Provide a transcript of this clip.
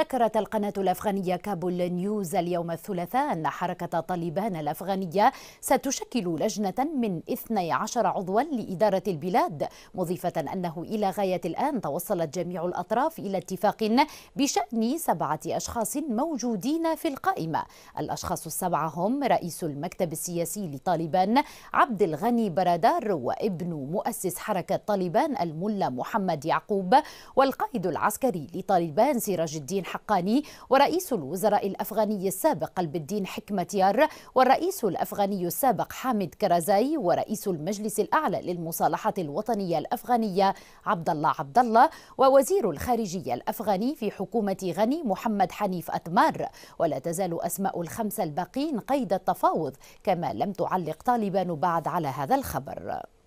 ذكرت القناة الأفغانية كابول نيوز اليوم الثلاثاء أن حركة طالبان الأفغانية ستشكل لجنة من 12 عضوا لإدارة البلاد مضيفة أنه إلى غاية الآن توصلت جميع الأطراف إلى اتفاق بشأن سبعة أشخاص موجودين في القائمة الأشخاص السبعة هم رئيس المكتب السياسي لطالبان عبد الغني برادار وابن مؤسس حركة طالبان الملا محمد يعقوب والقائد العسكري لطالبان سراج الدين الحقاني ورئيس الوزراء الأفغاني السابق قلب حكمة يار والرئيس الأفغاني السابق حامد كرازاي ورئيس المجلس الأعلى للمصالحة الوطنية الأفغانية عبد الله عبد الله ووزير الخارجية الأفغاني في حكومة غني محمد حنيف أتمار ولا تزال أسماء الخمسة الباقين قيد التفاوض كما لم تعلق طالبان بعد على هذا الخبر